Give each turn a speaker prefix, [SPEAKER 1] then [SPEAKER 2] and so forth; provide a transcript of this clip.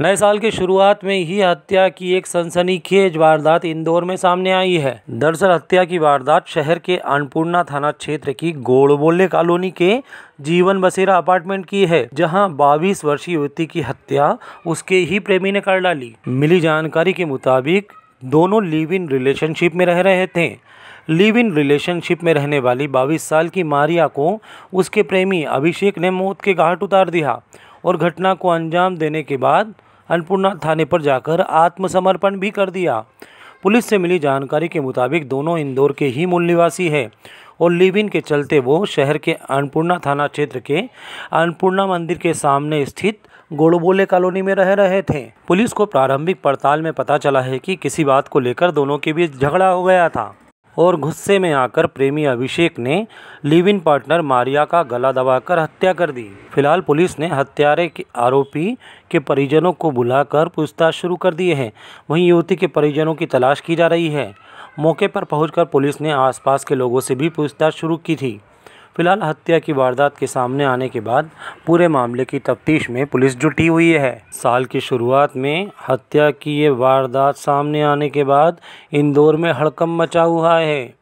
[SPEAKER 1] नए साल के शुरुआत में ही हत्या की एक सनसनीखेज वारदात इंदौर में सामने आई है दरअसल हत्या की वारदात शहर के अन्नपूर्णा थाना क्षेत्र की गोड़बोले कॉलोनी के जीवन बसेरा अपार्टमेंट की है जहां 22 वर्षीय युवती की हत्या उसके ही प्रेमी ने कर डाली मिली जानकारी के मुताबिक दोनों लिव इन रिलेशनशिप में रह रहे थे लिव इन रिलेशनशिप में रहने वाली बाईस साल की मारिया को उसके प्रेमी अभिषेक ने मौत के घाट उतार दिया और घटना को अंजाम देने के बाद अन्नपूर्णा थाने पर जाकर आत्मसमर्पण भी कर दिया पुलिस से मिली जानकारी के मुताबिक दोनों इंदौर के ही मूल निवासी हैं और इन के चलते वो शहर के अन्नपूर्णा थाना क्षेत्र के अन्नपूर्णा मंदिर के सामने स्थित गोड़बोले कॉलोनी में रह रहे थे पुलिस को प्रारंभिक पड़ताल में पता चला है कि किसी बात को लेकर दोनों के बीच झगड़ा हो गया था और गुस्से में आकर प्रेमी अभिषेक ने लिव इन पार्टनर मारिया का गला दबाकर हत्या कर दी फिलहाल पुलिस ने हत्यारे के आरोपी के परिजनों को बुलाकर पूछताछ शुरू कर दी है वहीं युवती के परिजनों की तलाश की जा रही है मौके पर पहुंचकर पुलिस ने आसपास के लोगों से भी पूछताछ शुरू की थी फिलहाल हत्या की वारदात के सामने आने के बाद पूरे मामले की तफ्तीश में पुलिस जुटी हुई है साल की शुरुआत में हत्या की ये वारदात सामने आने के बाद इंदौर में हड़कम मचा हुआ है